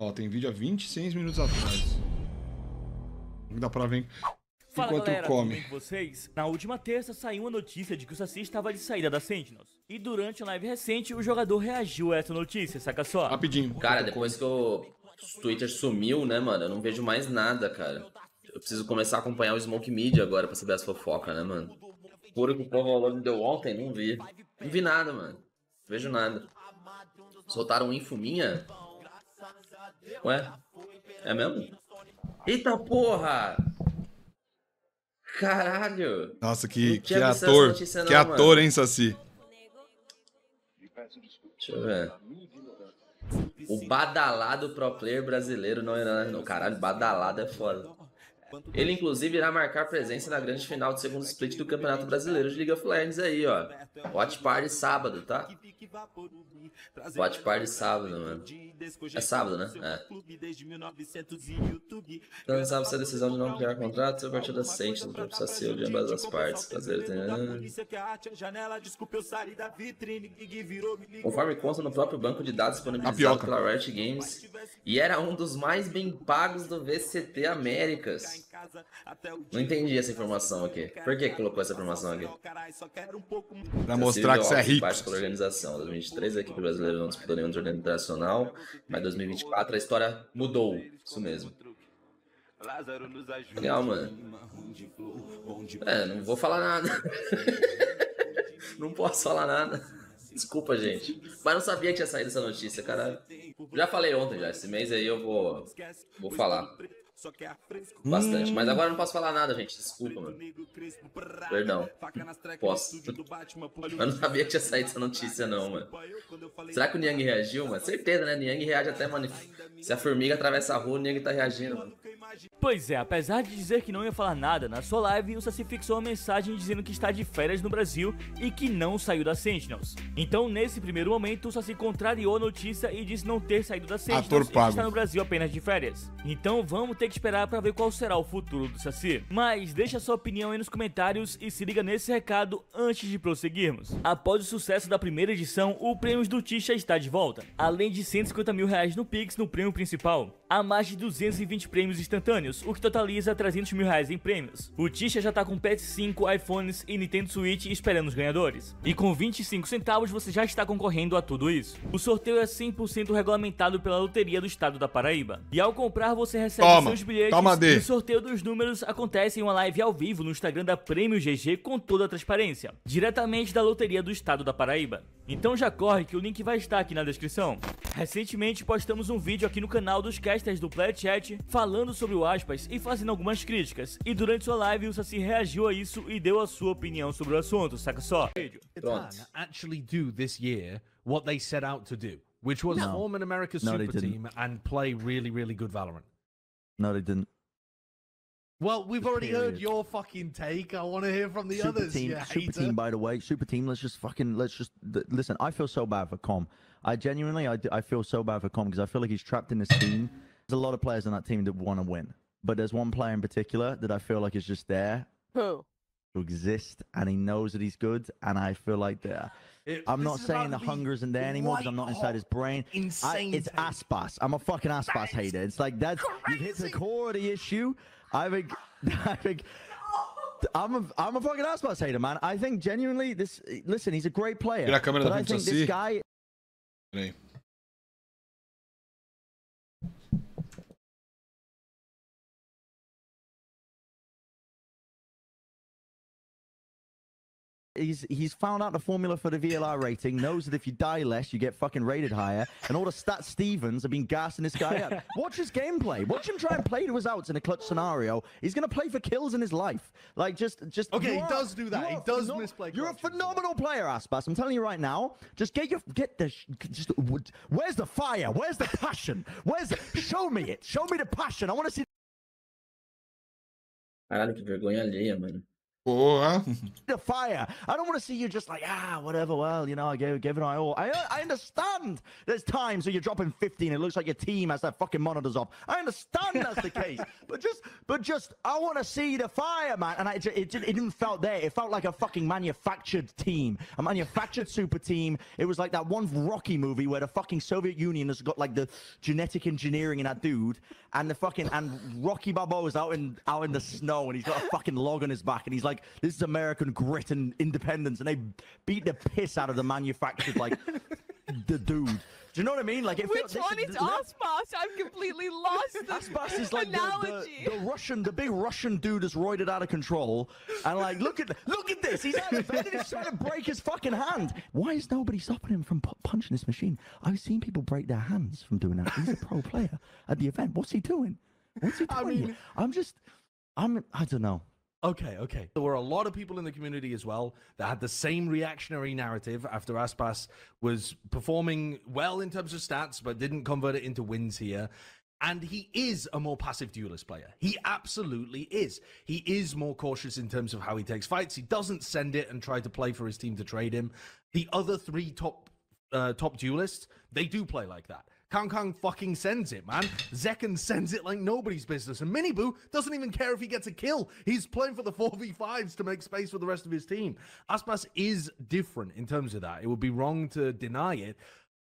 Ó, tem vídeo há 26 minutos atrás. Dá pra ver Fala, enquanto galera, come. Com vocês? Na última terça saiu uma notícia de que o Saci estava de saída da Sentinels. E durante a live recente, o jogador reagiu a essa notícia, saca só? Rapidinho. Cara, depois que o Twitter sumiu, né, mano? Eu não vejo mais nada, cara. Eu preciso começar a acompanhar o Smoke Media agora pra saber as fofocas, né, mano? Puro que o povo rolou me deu ontem, não vi. Não vi nada, mano. Não vejo nada. Soltaram um infuminha? Ué? É mesmo? Eita porra! Caralho! Nossa, que, que ator. não, que mano. ator, hein, Saci? Deixa eu ver. O badalado pro player brasileiro não é. caralho, badalado é foda. Ele, inclusive, irá marcar presença na grande final do segundo split do Campeonato Brasileiro de League of Legends aí, ó. Watch Party sábado, tá? Watch Party sábado, mano. É sábado, né? É. Então, não sabe se a decisão de não criar contrato seu partido partir da Sente, não precisa ser de ambas as partes. Prazer, tá né? Conforme consta no próprio banco de dados disponibilizado pela Riot Games, e era um dos mais bem pagos do VCT Américas. Não entendi essa informação aqui. Por que colocou essa informação aqui? Pra mostrar que você é rico. Parte da organização. 2023 a equipe brasileira não disputou nenhum torneio internacional, mas 2024 a história mudou. Isso mesmo. Legal, mano. É, não vou falar nada. não posso falar nada. Desculpa, gente. Mas não sabia que tinha saído essa notícia, cara. Já falei ontem, já. Esse mês aí eu vou, vou falar. É bastante, mas agora não posso falar nada, gente. Desculpa, mano. Perdão. Posso. Eu não sabia que tinha saído essa notícia, não, mano. Será que o Niang reagiu, mano? Certeza, né? Niang reage até, mano. Se a formiga atravessa a rua, o Niang tá reagindo, mano. Pois é, apesar de dizer que não ia falar nada, na sua live o Saci fixou uma mensagem dizendo que está de férias no Brasil e que não saiu da Sentinels. Então, nesse primeiro momento, o Saci contrariou a notícia e disse não ter saído da Sentinels e está no Brasil apenas de férias. Então, vamos ter que esperar para ver qual será o futuro do Saci. Mas deixa sua opinião aí nos comentários e se liga nesse recado antes de prosseguirmos. Após o sucesso da primeira edição, o Prêmios do Tisha está de volta, além de 150 mil reais no Pix no prêmio principal a mais de 220 prêmios instantâneos, o que totaliza 300 mil reais em prêmios. O Tisha já tá com PS5, iPhones e Nintendo Switch esperando os ganhadores. E com 25 centavos você já está concorrendo a tudo isso. O sorteio é 100% regulamentado pela Loteria do Estado da Paraíba. E ao comprar você recebe toma, seus bilhetes toma, e o sorteio dos números acontece em uma live ao vivo no Instagram da Prêmio GG com toda a transparência, diretamente da Loteria do Estado da Paraíba. Então já corre que o link vai estar aqui na descrição. Recentemente postamos um vídeo aqui no canal dos casters do Chat falando sobre o Aspas e fazendo algumas críticas. E durante sua live o Saci reagiu a isso e deu a sua opinião sobre o assunto, saca só. Pronto. which was form an America super team and play really really good Valorant. No, they didn't. Well, we've already period. heard your fucking take. I want to hear from the super others. Team, yeah, super hater. team, by the way, super team. Let's just fucking let's just th- listen. I feel so bad for Com. I genuinely, I, I feel so bad for Com because I feel like he's trapped in this team. There's a lot of players on that team that want to win, but there's one player in particular that I feel like is just there. Who? To exist, and he knows that he's good, and I feel like there. It, I'm not saying the hunger isn't there anymore because I'm not inside his brain. Insane. I, it's Aspas. I'm a fucking Aspas hater. It's like that's crazy. you hit the core of the issue, I think, I think, I'm a, I'm a fucking Aspas hater, man. I think genuinely, this. Listen, he's a great player. You're not coming to the I think this guy. he's he's found out the formula for the VLR rating, knows that if you die less, you get fucking rated higher, and all the stat Stevens have been gassing this guy up. Watch his gameplay. Watch him try and play to his outs in a clutch scenario. He's gonna play for kills in his life. Like just just Okay, he does do that. He does misplay. You're a phenomenal player, Aspas. I'm telling you right now. Just get your get the just where's the fire? Where's the passion? Where's the, show me it? Show me the passion. I want to see Caralho, que vergonha alheia, mano. the fire. I don't want to see you just like, ah, whatever. Well, you know, I gave, gave it my all. I, I understand there's times so you're dropping 15. It looks like your team has their fucking monitors off. I understand that's the case. But just, but just, I want to see the fire, man. And I, it, it, it didn't felt there. It felt like a fucking manufactured team, a manufactured super team. It was like that one Rocky movie where the fucking Soviet Union has got like the genetic engineering in that dude. And the fucking, and Rocky is out in, out in the snow and he's got a fucking log on his back and he's like, like this is American grit and independence, and they beat the piss out of the manufactured like the dude. Do you know what I mean? Like, it which feels, one is Aspas? I'm completely lost. Aspas is like the, the, the, Russian, the big Russian dude is roided out of control, and like, look at look at this. He's he's trying to break his fucking hand. Why is nobody stopping him from punching this machine? I've seen people break their hands from doing that. He's a pro player at the event. What's he doing? What's he doing? I mean, I'm just, I'm, I don't know. Okay, okay. There were a lot of people in the community as well that had the same reactionary narrative after Aspas was performing well in terms of stats, but didn't convert it into wins here. And he is a more passive duelist player. He absolutely is. He is more cautious in terms of how he takes fights. He doesn't send it and try to play for his team to trade him. The other three top uh, top duelists, they do play like that. Kang Kang fucking sends it, man. Zekken sends it like nobody's business. And Miniboo doesn't even care if he gets a kill. He's playing for the 4v5s to make space for the rest of his team. Aspas is different in terms of that. It would be wrong to deny it.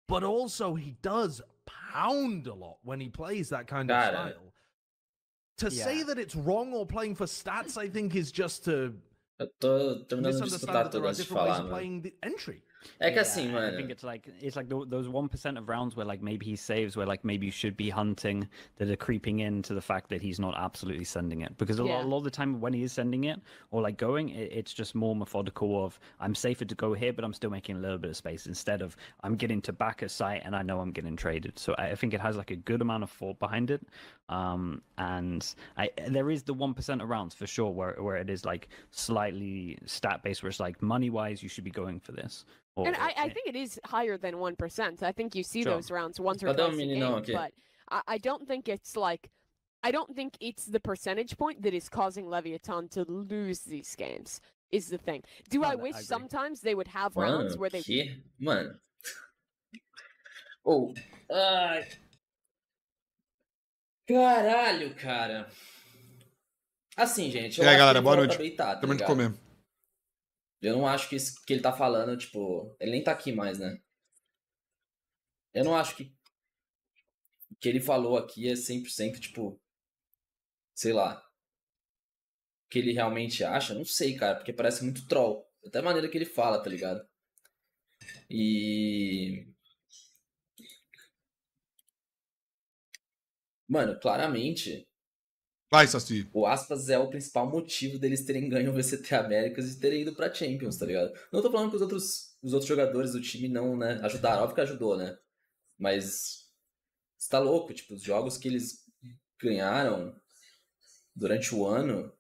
But also, he does pound a lot when he plays that kind Got of it. Uh, style. To yeah. say that it's wrong or playing for stats, I think, is just to. misunderstand tô terminando de estudar todas as playing the entry. É yeah, assim, mano. I think it's like it's like those one percent of rounds where like maybe he saves, where like maybe you should be hunting, that are creeping into the fact that he's not absolutely sending it. Because a, yeah. lot, a lot of the time when he is sending it or like going, it, it's just more methodical of I'm safer to go here, but I'm still making a little bit of space instead of I'm getting to back a site and I know I'm getting traded. So I, I think it has like a good amount of thought behind it. Um, and I, there is the one percent rounds for sure where where it is like slightly stat based, where it's like money wise you should be going for this. Or, and I, I, think it is higher than one percent. I think you see sure. those rounds once or twice a game, okay. but I, I don't think it's like. I don't think it's the percentage point that is causing Leviathan to lose these games. Is the thing. Do I wish sometimes they would have rounds okay. where they? Man. Oh. Uh... Caralho, cara. Assim, gente. é, galera, boa noite. Beitar, tá de comer. Eu não acho que isso que ele tá falando, tipo. Ele nem tá aqui mais, né? Eu não acho que. O que ele falou aqui é 100%, tipo. Sei lá. O que ele realmente acha, não sei, cara, porque parece muito troll. Até a maneira que ele fala, tá ligado? E. Mano, claramente. Vai, Saci. O aspas é o principal motivo deles terem ganho o VCT Américas e terem ido pra Champions, tá ligado? Não tô falando que os outros, os outros jogadores do time não, né? Ajudaram, óbvio que ajudou, né? Mas. Você tá louco, tipo, os jogos que eles ganharam durante o ano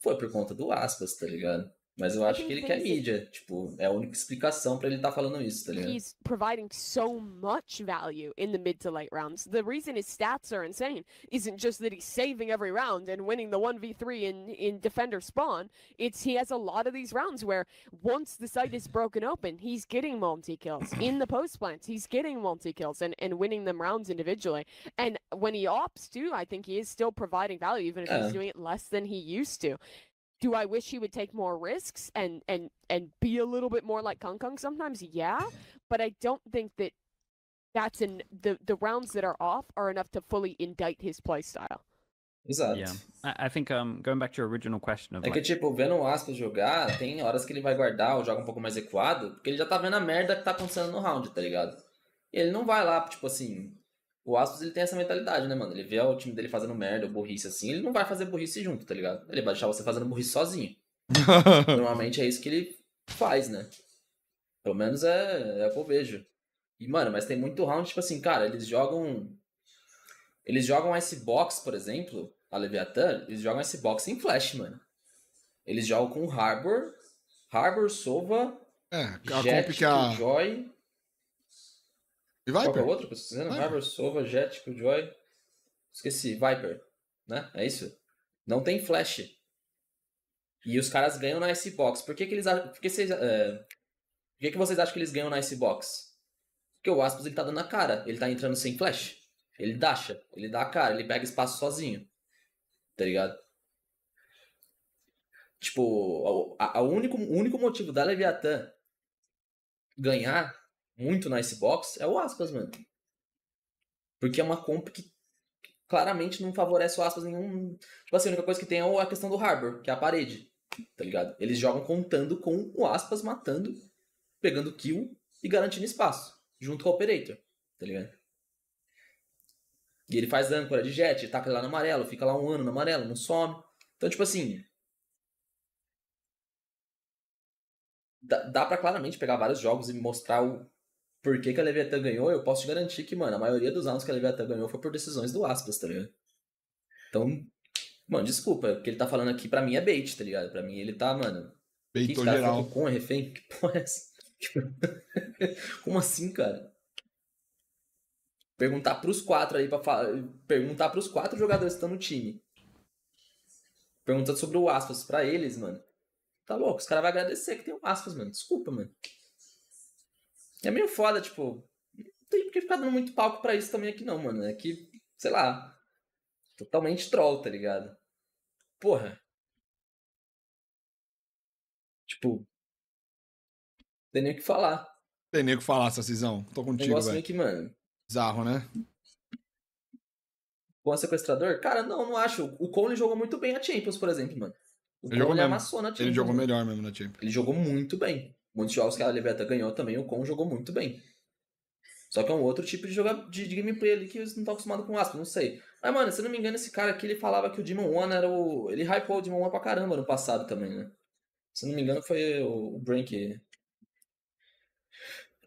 foi por conta do aspas, tá ligado? Mas eu acho que ele quer mídia. Tipo, é a única explicação para ele estar tá falando isso, tá ligado? He's providing so much value in the mid to late rounds. The reason his stats are insane isn't just that he's saving every round and winning the 1v3 in, in defender spawn. It's he has a lot of these rounds where once the site is broken open, he's getting multi kills. In the post plants, he's getting multi kills and, and winning them rounds individually. And when he opts to, I think he is still providing value, even if he's doing it less than he used to do I wish he would take more risks and and and be a little bit more like Kung Kung sometimes? Yeah, but I don't think that that's in the the rounds that are off are enough to fully indict his playstyle. Exato. Yeah. I, think um, going back to your original question of, É like... que tipo, vendo o Aspas jogar, tem horas que ele vai guardar ou joga um pouco mais equado, porque ele já tá vendo a merda que tá acontecendo no round, tá ligado? E ele não vai lá, tipo assim, o Aspas ele tem essa mentalidade, né, mano? Ele vê o time dele fazendo merda, burrice assim, ele não vai fazer burrice junto, tá ligado? Ele vai deixar você fazendo burrice sozinho. Normalmente é isso que ele faz, né? Pelo menos é, é o que eu vejo. E, mano, mas tem muito round, tipo assim, cara, eles jogam. Eles jogam Icebox, por exemplo, a Leviathan, eles jogam Icebox em Flash, mano. Eles jogam com Harbor, Harbor, Sova, é, a Jet, que a... Joy. E Viper? Qual é o outro que eu estou dizendo? Viper, Sova, Jet, Killjoy. Esqueci, Viper. Né? É isso? Não tem flash. E os caras ganham na Icebox. Por que, que eles Por que, vocês, é... Por que, que vocês acham que eles ganham na Icebox? Porque o Aspas ele tá dando a cara. Ele tá entrando sem flash. Ele dasha. Ele dá a cara. Ele pega espaço sozinho. Tá ligado? Tipo, o único, único motivo da Leviatã ganhar muito na Icebox é o Aspas, mano. Porque é uma comp que claramente não favorece o Aspas nenhum. Tipo assim, a única coisa que tem é a questão do Harbor, que é a parede. Tá ligado? Eles jogam contando com o Aspas matando, pegando kill e garantindo espaço, junto com o Operator. Tá ligado? E ele faz âncora de jet, taca lá no amarelo, fica lá um ano no amarelo, não some. Então, tipo assim. Dá, dá para claramente pegar vários jogos e mostrar o, por que, que a Leviathan ganhou, eu posso te garantir que, mano, a maioria dos anos que a Leviathan ganhou foi por decisões do Aspas, tá ligado? Então, mano, desculpa, o que ele tá falando aqui pra mim é bait, tá ligado? Pra mim ele tá, mano. Baitou geral. Com refém? Que porra é essa? Tipo, como assim, cara? Perguntar pros quatro aí, pra falar. Perguntar pros quatro jogadores que estão no time. Perguntando sobre o Aspas pra eles, mano. Tá louco, os caras vão agradecer que tem o Aspas, mano. Desculpa, mano. É meio foda, tipo. Não tem porque ficar dando muito palco para isso também aqui, não, mano. É que, sei lá. Totalmente troll, tá ligado? Porra. Tipo. Não tem nem o que falar. Tem nem o que falar, Sacizão. Tô contigo, velho. Negócio meio que, mano. Bizarro, né? com a sequestrador? Cara, não, não acho. O Cole jogou muito bem a Champions, por exemplo, mano. O ele Cole amassou na Champions. Ele jogou né? melhor mesmo na Champions. Ele jogou muito bem. Muitos jogos que a Liberta ganhou também, o Con jogou muito bem. Só que é um outro tipo de, jogar, de, de gameplay ali que eles não estão acostumados com aspas, não sei. Mas, mano, se eu não me engano, esse cara aqui ele falava que o Demon One era o. Ele hypou o Demon One pra caramba no passado também, né? Se eu não me engano, foi o, o Brain que.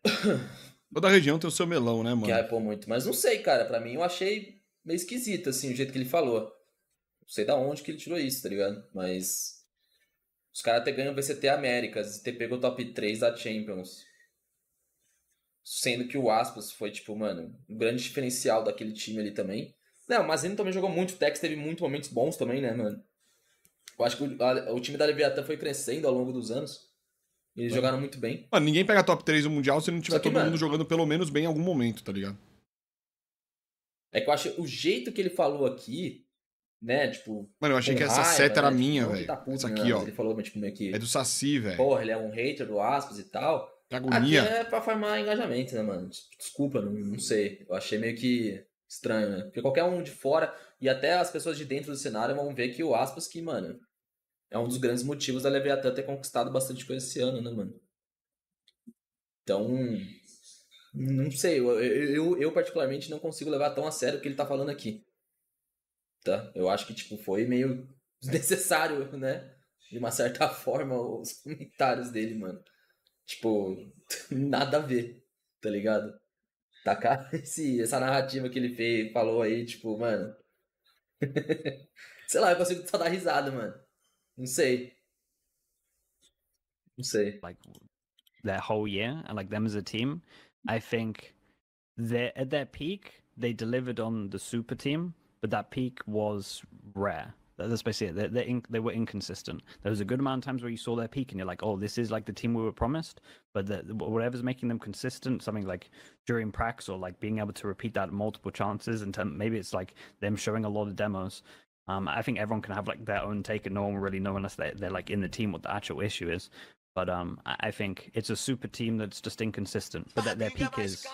da região tem o seu melão, né, mano? Que hypou muito. Mas não sei, cara. Pra mim eu achei meio esquisito, assim, o jeito que ele falou. Não sei da onde que ele tirou isso, tá ligado? Mas. Os caras ter ganham o VCT Américas e ter pego o top 3 da Champions. Sendo que o Aspas foi, tipo, mano, um grande diferencial daquele time ali também. Não, mas ele também jogou muito, o Tex teve muitos momentos bons também, né, mano? Eu acho que o, a, o time da Leviatã foi crescendo ao longo dos anos. Eles mano. jogaram muito bem. Mano, ninguém pega top 3 no Mundial se não tiver que, todo mano, mundo jogando pelo menos bem em algum momento, tá ligado? É que eu acho o jeito que ele falou aqui né, tipo... Mano, eu achei que raiva, essa seta né? era tipo, minha, velho. Tá essa aqui, ó. Ele falou, tipo, meio que... É do Saci, velho. Porra, ele é um hater do Aspas e tal. Que agonia. Aqui é pra formar engajamento, né, mano? Tipo, desculpa, não, não sei. Eu achei meio que estranho, né? Porque qualquer um de fora e até as pessoas de dentro do cenário vão ver que o Aspas que, mano, é um dos grandes motivos da Leviatã ter conquistado bastante coisa esse ano, né, mano? Então, não sei, eu, eu, eu, particularmente não consigo levar tão a sério o que ele tá falando aqui tá? Eu acho que tipo foi meio desnecessário, né? De uma certa forma os comentários dele, mano. Tipo, nada a ver, tá ligado? Tacar tá esse, essa narrativa que ele fez, falou aí, tipo, mano. sei lá, eu consigo só dar risada, mano. Não sei. Não sei. Like that whole year, and like them as a team, I think they at their peak, they delivered on the super team. but that peak was rare. That's basically it. They, they, in, they, were inconsistent. There was a good amount of times where you saw their peak and you're like, oh, this is like the team we were promised. But the, whatever's making them consistent, something like during prax or like being able to repeat that multiple chances, and maybe it's like them showing a lot of demos. Um, I think everyone can have like their own take, and no one will really know unless they, they're like in the team what the actual issue is. But um, I, I think it's a super team that's just inconsistent, but that their peak is.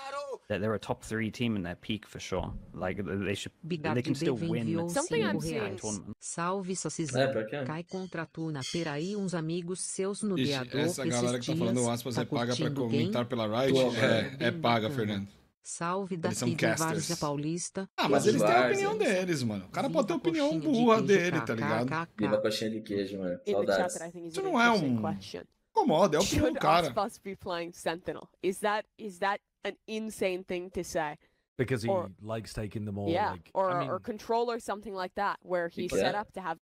that they're a top three team in their peak for sure. Like they should, Bigato they can still win sometimes reais. tournament. Salve Socizão. É, Cai contra Tuna. Peraí, uns amigos seus no Ixi, guiador. Essa galera que tá falando aspas tá é paga pra comentar pela Riot? É, é, é paga, Fernando. Salve da Várzea Paulista. Ah, mas eles têm a opinião deles, mano. O cara pode ter a opinião burra dele, tá ligado? Viva coxinha de queijo, mano. Saudades. Isso não é um... Incomoda, é a opinião do cara. Should Sentinel? Is that, is that an insane thing to say. Because he or, likes taking them all. Yeah, like, or, I mean... or control or something like that, where he's yeah. set up to have.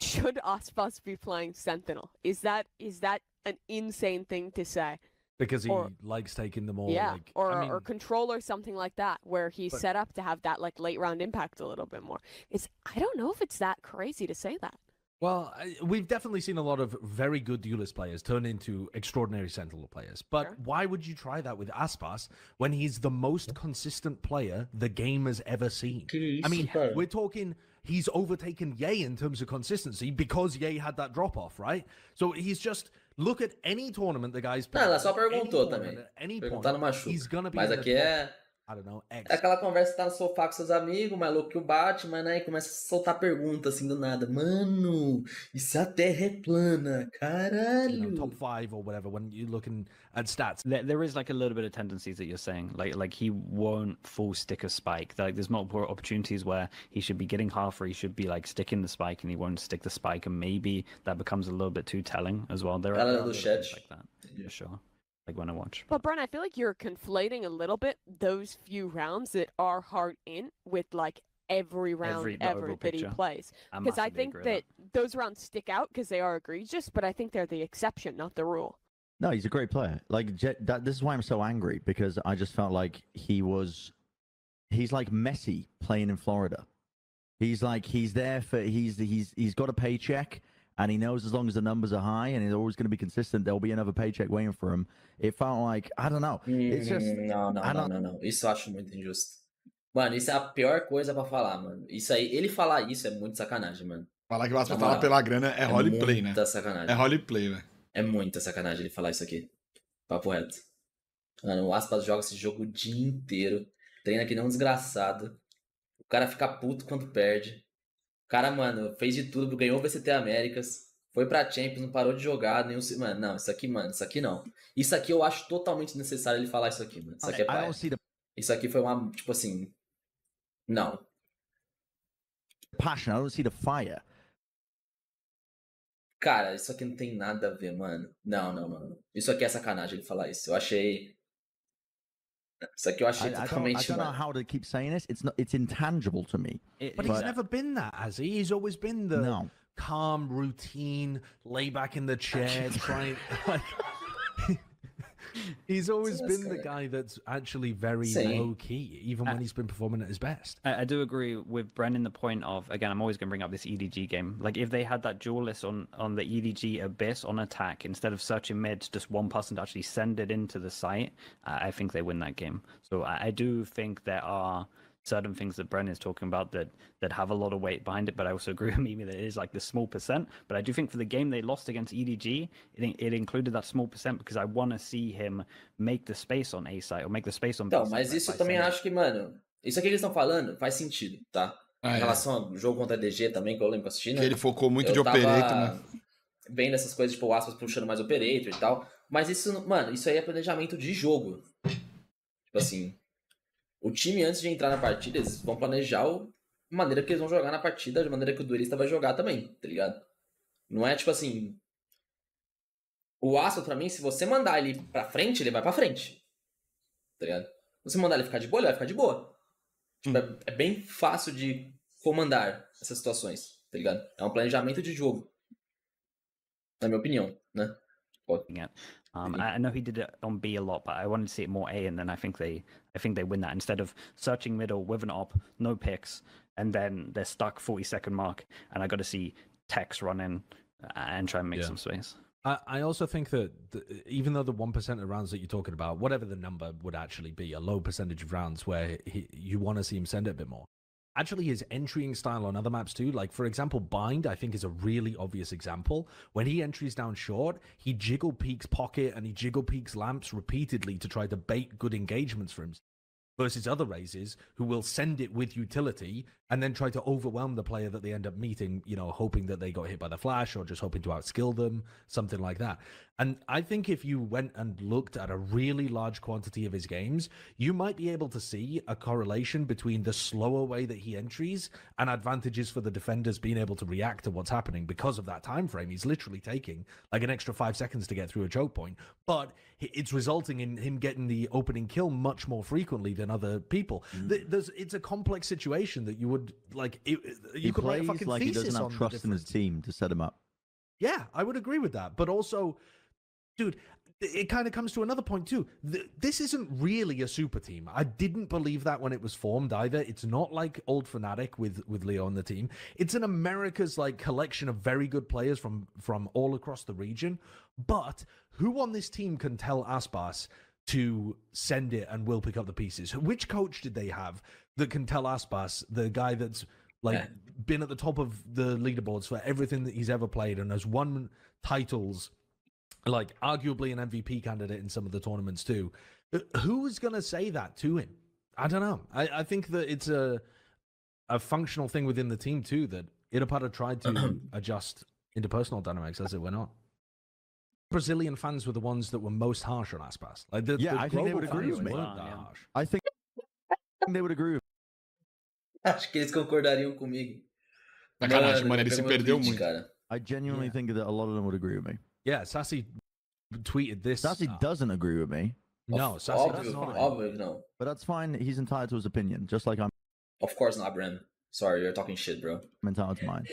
Should Ospos be playing Sentinel? Is that is that an insane thing to say? Because he or, likes taking them all. Yeah, like, or, I mean... or control or something like that, where he's but... set up to have that like late round impact a little bit more. It's I don't know if it's that crazy to say that. Well, we've definitely seen a lot of very good duelist players turn into extraordinary Sentinel players. But sure. why would you try that with Aspas when he's the most consistent player the game has ever seen? I mean, we're talking he's overtaken Ye in terms of consistency because Ye had that drop off, right? So he's just look at any tournament the guy's playing. Let's perguntou any também. point, He's gonna be Mas aqui é I don't know, X. Aquela conversa que tá no sofá com seus amigos, mais louco que o Batman, né? E começa a soltar perguntas assim do nada. Mano, e se a Terra é plana? Caralho. You know, top five or whatever, when you're looking at stats. there is like a little bit of tendencies that you're saying. Like, like he won't full stick a spike. Like there's multiple opportunities where he should be getting half or he should be like sticking the spike and he won't stick the spike. And maybe that becomes a little bit too telling as well. There are, there are do like that. Yeah, sure like when I watch. But Brian, I feel like you're conflating a little bit those few rounds that are hard in with like every round every ever that he plays. Because I, think that, that, those rounds stick out because they are egregious, but I think they're the exception, not the rule. No, he's a great player. Like that, this is why I'm so angry because I just felt like he was, he's like Messi playing in Florida. He's like he's there for he's he's he's got a paycheck and he knows as long as the numbers are high and he's always going to be consistent, there'll be another paycheck waiting for him. It felt like I don't know. It's just hum, não, não, não, não, Isso eu acho muito injusto. Mano, isso é a pior coisa para falar, mano. Isso aí, ele falar isso é muito sacanagem, mano. Falar que o Vasco tipo, fala pela grana é, é roleplay, né? é Muita sacanagem. É roleplay, velho. É muita sacanagem ele falar isso aqui. Papo reto. Mano, o Aspas joga esse jogo o dia inteiro. Treina que não um desgraçado. O cara fica puto quando perde cara, mano, fez de tudo, ganhou o VCT Américas, foi pra Champions, não parou de jogar, nenhum. Mano, não, isso aqui, mano, isso aqui não. Isso aqui eu acho totalmente necessário ele falar isso aqui, mano. Isso aqui é paia. Isso aqui foi uma, tipo assim. Não. Passion, I don't see the fire. Cara, isso aqui não tem nada a ver, mano. Não, não, mano. Isso aqui é sacanagem ele falar isso. Eu achei. It's like you actually I, I, don't, I don't know how to keep saying this. It's not. It's intangible to me. It, but, but, he's never been that, has he? He's always been the no. calm, routine, lay back in the chair, trying. Like, he's always been the guy that's actually very See, low key, even I, when he's been performing at his best. I, I do agree with Brendan the point of again, I'm always going to bring up this EDG game. Like if they had that dual list on on the EDG abyss on attack instead of searching mid, just one person to actually send it into the site, I, I think they win that game. So I, do think there are certain things that Bren is talking about that that have a lot of weight behind it. But I also agree with Mimi that it is like the small percent. But I do think for the game they lost against EDG, it, it included that small percent because I want to see him make the space on A site or make the space on. Então, B mas isso eu também acho que mano, isso aqui que eles estão falando faz sentido, tá? Ah, em é. relação ao jogo contra a DG também que eu lembro assistindo. Que né? ele focou muito de operator, né? Vendo essas coisas tipo o aspas puxando mais operator e tal. Mas isso, mano, isso aí é planejamento de jogo. Tipo assim, o time, antes de entrar na partida, eles vão planejar a maneira que eles vão jogar na partida, a maneira que o duelista vai jogar também, tá ligado? Não é tipo assim. O Astro, pra mim, se você mandar ele pra frente, ele vai pra frente. Tá ligado? Se você mandar ele ficar de boa, ele vai ficar de boa. Tipo, hum. é, é bem fácil de comandar essas situações, tá ligado? É um planejamento de jogo. Na minha opinião, né? Um, uhum. I know he did it on B a lot, but I wanted to see it more A, and then I think they I think they win that instead of searching middle with an op, no picks, and then they're stuck 40 second mark, and I got to see Tex run in uh, and try and make yeah. some space. I also think that the, even though the one percent of rounds that you're talking about, whatever the number would actually be, a low percentage of rounds where he, you want to see him send it a bit more actually his entrying style on other maps too. Like for example, Bind I think is a really obvious example. When he entries down short, he jiggle peaks pocket and he jiggle peaks lamps repeatedly to try to bait good engagements for himself. Versus other raises who will send it with utility and then try to overwhelm the player that they end up meeting, you know, hoping that they got hit by the flash or just hoping to outskill them, something like that. And I think if you went and looked at a really large quantity of his games, you might be able to see a correlation between the slower way that he entries and advantages for the defenders being able to react to what's happening because of that time frame. He's literally taking like an extra five seconds to get through a choke point, but it's resulting in him getting the opening kill much more frequently than other people. Mm. There's, it's a complex situation that you would like. It, you he could plays write a fucking like he doesn't have trust in his team to set him up. Yeah, I would agree with that, but also dude, it kind of comes to another point too. This isn't really a super team. I didn't believe that when it was formed either. It's not like old fanatic with with Leo on the team. It's an America's like collection of very good players from from all across the region. But who on this team can tell Aspas to send it and will pick up the pieces? Which coach did they have that can tell Aspas, the guy that's like yeah. been at the top of the leaderboards for everything that he's ever played and has won titles? like arguably an MVP candidate in some of the tournaments too. Who's going to say that to him? I don't know. I, I think that it's a a functional thing within the team too that Itapata tried to adjust interpersonal dynamics as it went on. Brazilian fans were the ones that were most harsh on Aspas. Like the, yeah, the I think they would agree with me. On, yeah. I think they would agree with me. Acho que eles concordariam comigo. Sacanagem, mano, ele se perdeu muito. Cara. I genuinely yeah. think that a lot of them would agree with me. Yeah, Sassy tweeted this. Sassy uh, doesn't agree with me. No, of, Sassy obviously, doesn't. Obviously, no. But that's fine. He's entitled to his opinion, just like I'm. Of course not, Bren. Sorry, you're talking shit, bro. Mental to mine.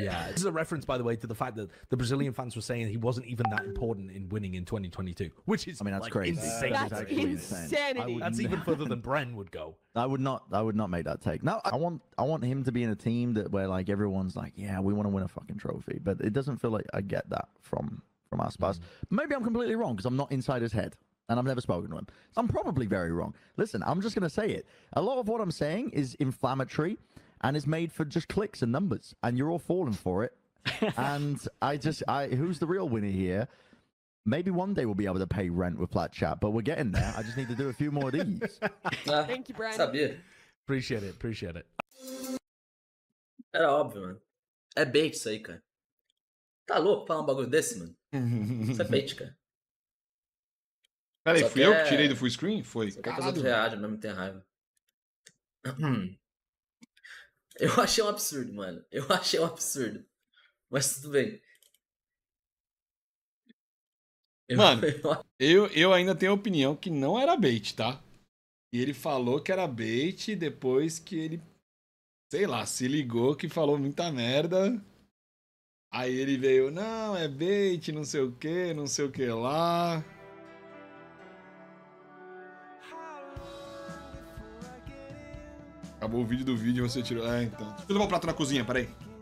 yeah, this is a reference, by the way, to the fact that the Brazilian fans were saying he wasn't even that important in winning in 2022, which is I mean that's like, crazy. Insane. That's, that's insanity. That's even further than Bren would go. I would not. I would not make that take. Now, I want. I want him to be in a team that where like everyone's like, yeah, we want to win a fucking trophy, but it doesn't feel like I get that from from us, but mm maybe I'm completely wrong because I'm not inside his head and I've never spoken to him. I'm probably very wrong. Listen, I'm just going to say it. A lot of what I'm saying is inflammatory and is made for just clicks and numbers, and you're all falling for it. and I just, I who's the real winner here? Maybe one day we'll be able to pay rent with Flat Chat, but we're getting there. I just need to do a few more of these. Uh, Thank you, Brian. What's up, you? Appreciate it. Appreciate it. Era óbvio, mano. É bait isso aí, cara. Tá louco falar um bagulho desse, mano? Isso é bait, cara. Peraí, fui que eu é... que tirei do full screen? Foi. Só Caralho. Que mesmo tem raiva. Eu achei um absurdo, mano. Eu achei um absurdo. Mas tudo bem. Eu... Mano, eu, eu ainda tenho a opinião que não era bait, tá? E ele falou que era bait depois que ele, sei lá, se ligou que falou muita merda Aí ele veio, não, é bait, não sei o que, não sei o que lá. Acabou o vídeo do vídeo, você tirou. Ah, então. Deixa eu levar o prato na cozinha, peraí.